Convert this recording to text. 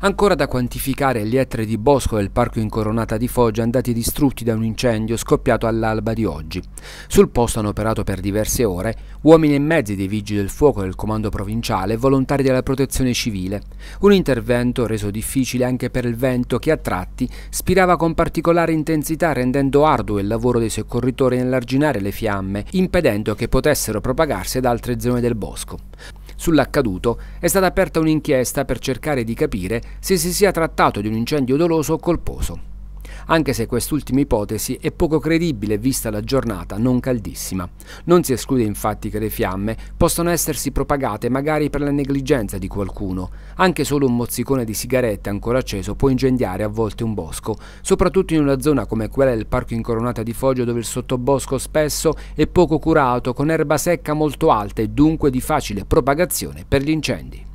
Ancora da quantificare gli ettari di bosco del Parco in coronata di Foggia andati distrutti da un incendio scoppiato all'alba di oggi. Sul posto hanno operato per diverse ore uomini e mezzi dei vigili del fuoco del comando provinciale e volontari della protezione civile. Un intervento reso difficile anche per il vento che a tratti spirava con particolare intensità rendendo arduo il lavoro dei soccorritori nell'arginare le fiamme, impedendo che potessero propagarsi ad altre zone del bosco. Sull'accaduto è stata aperta un'inchiesta per cercare di capire se si sia trattato di un incendio doloso o colposo anche se quest'ultima ipotesi è poco credibile vista la giornata non caldissima. Non si esclude infatti che le fiamme possano essersi propagate magari per la negligenza di qualcuno. Anche solo un mozzicone di sigarette ancora acceso può incendiare a volte un bosco, soprattutto in una zona come quella del Parco Incoronata di Foggio dove il sottobosco spesso è poco curato, con erba secca molto alta e dunque di facile propagazione per gli incendi.